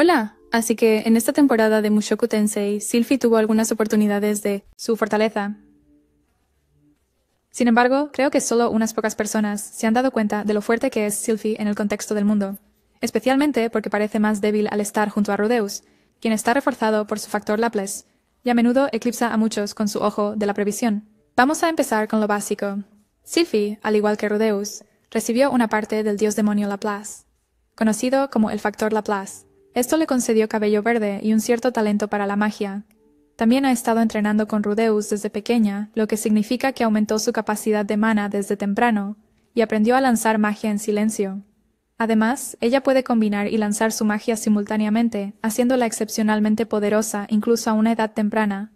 Hola. Así que en esta temporada de Mushoku Tensei, Sylphie tuvo algunas oportunidades de su fortaleza. Sin embargo, creo que solo unas pocas personas se han dado cuenta de lo fuerte que es Sylvie en el contexto del mundo, especialmente porque parece más débil al estar junto a Rudeus, quien está reforzado por su factor Laplace, y a menudo eclipsa a muchos con su ojo de la previsión. Vamos a empezar con lo básico. Sylphie, al igual que Rudeus, recibió una parte del dios demonio Laplace, conocido como el factor Laplace, esto le concedió cabello verde y un cierto talento para la magia. También ha estado entrenando con Rudeus desde pequeña, lo que significa que aumentó su capacidad de mana desde temprano, y aprendió a lanzar magia en silencio. Además, ella puede combinar y lanzar su magia simultáneamente, haciéndola excepcionalmente poderosa incluso a una edad temprana.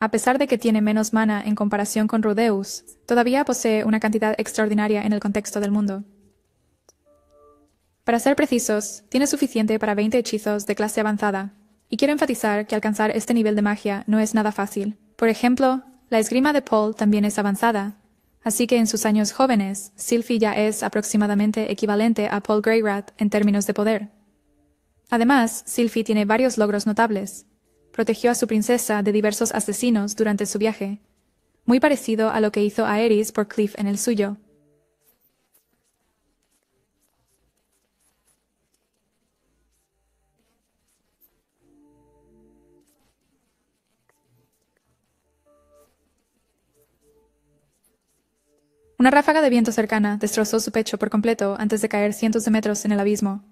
A pesar de que tiene menos mana en comparación con Rudeus, todavía posee una cantidad extraordinaria en el contexto del mundo. Para ser precisos, tiene suficiente para 20 hechizos de clase avanzada, y quiero enfatizar que alcanzar este nivel de magia no es nada fácil. Por ejemplo, la esgrima de Paul también es avanzada, así que en sus años jóvenes, Sylphie ya es aproximadamente equivalente a Paul Greyrat en términos de poder. Además, Sylphie tiene varios logros notables. Protegió a su princesa de diversos asesinos durante su viaje, muy parecido a lo que hizo Aerys por Cliff en el suyo. Una ráfaga de viento cercana destrozó su pecho por completo antes de caer cientos de metros en el abismo.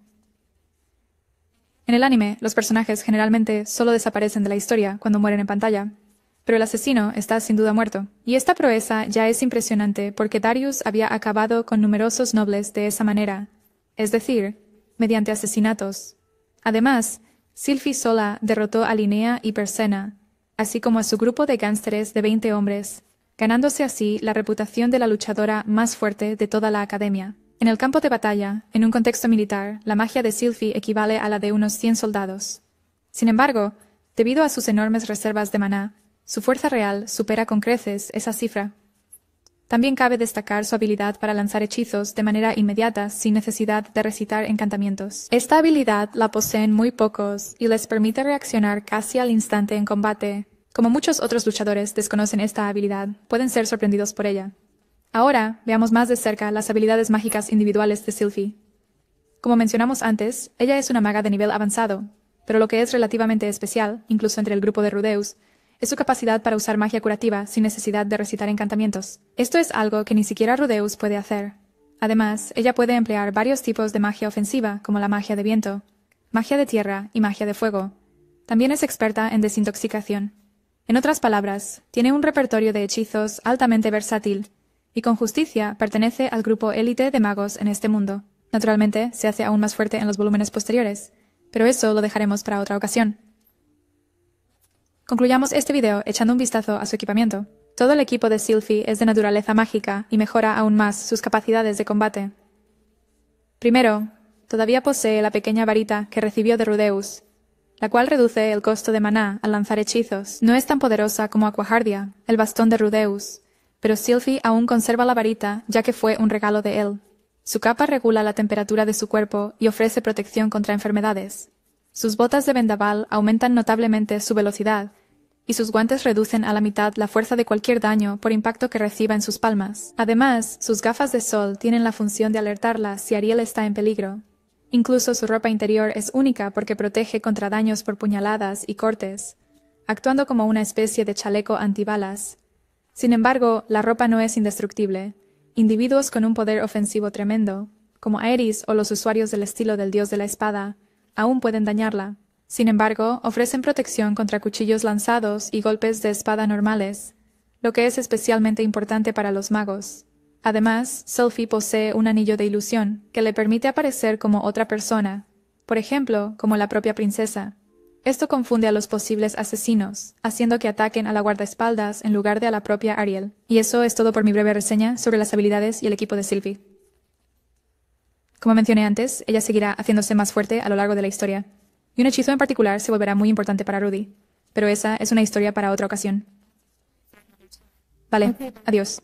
En el anime, los personajes generalmente solo desaparecen de la historia cuando mueren en pantalla, pero el asesino está sin duda muerto. Y esta proeza ya es impresionante porque Darius había acabado con numerosos nobles de esa manera, es decir, mediante asesinatos. Además, Silphi sola derrotó a Linnea y Persena, así como a su grupo de gánsteres de 20 hombres, ganándose así la reputación de la luchadora más fuerte de toda la academia. En el campo de batalla, en un contexto militar, la magia de Sylphie equivale a la de unos 100 soldados. Sin embargo, debido a sus enormes reservas de maná, su fuerza real supera con creces esa cifra. También cabe destacar su habilidad para lanzar hechizos de manera inmediata sin necesidad de recitar encantamientos. Esta habilidad la poseen muy pocos y les permite reaccionar casi al instante en combate, como muchos otros luchadores desconocen esta habilidad, pueden ser sorprendidos por ella. Ahora, veamos más de cerca las habilidades mágicas individuales de Sylvie. Como mencionamos antes, ella es una maga de nivel avanzado, pero lo que es relativamente especial, incluso entre el grupo de Rudeus, es su capacidad para usar magia curativa sin necesidad de recitar encantamientos. Esto es algo que ni siquiera Rudeus puede hacer. Además, ella puede emplear varios tipos de magia ofensiva, como la magia de viento, magia de tierra y magia de fuego. También es experta en desintoxicación. En otras palabras, tiene un repertorio de hechizos altamente versátil, y con justicia pertenece al grupo élite de magos en este mundo. Naturalmente, se hace aún más fuerte en los volúmenes posteriores, pero eso lo dejaremos para otra ocasión. Concluyamos este video echando un vistazo a su equipamiento. Todo el equipo de Sylphie es de naturaleza mágica y mejora aún más sus capacidades de combate. Primero, todavía posee la pequeña varita que recibió de Rudeus, la cual reduce el costo de maná al lanzar hechizos. No es tan poderosa como Aquahardia, el bastón de Rudeus, pero Sylphie aún conserva la varita, ya que fue un regalo de él. Su capa regula la temperatura de su cuerpo y ofrece protección contra enfermedades. Sus botas de vendaval aumentan notablemente su velocidad, y sus guantes reducen a la mitad la fuerza de cualquier daño por impacto que reciba en sus palmas. Además, sus gafas de sol tienen la función de alertarla si Ariel está en peligro. Incluso su ropa interior es única porque protege contra daños por puñaladas y cortes, actuando como una especie de chaleco antibalas. Sin embargo, la ropa no es indestructible. Individuos con un poder ofensivo tremendo, como Aeris o los usuarios del estilo del dios de la espada, aún pueden dañarla. Sin embargo, ofrecen protección contra cuchillos lanzados y golpes de espada normales, lo que es especialmente importante para los magos. Además, Sophie posee un anillo de ilusión que le permite aparecer como otra persona, por ejemplo, como la propia princesa. Esto confunde a los posibles asesinos, haciendo que ataquen a la guardaespaldas en lugar de a la propia Ariel. Y eso es todo por mi breve reseña sobre las habilidades y el equipo de Sylvie. Como mencioné antes, ella seguirá haciéndose más fuerte a lo largo de la historia. Y un hechizo en particular se volverá muy importante para Rudy. Pero esa es una historia para otra ocasión. Vale, adiós.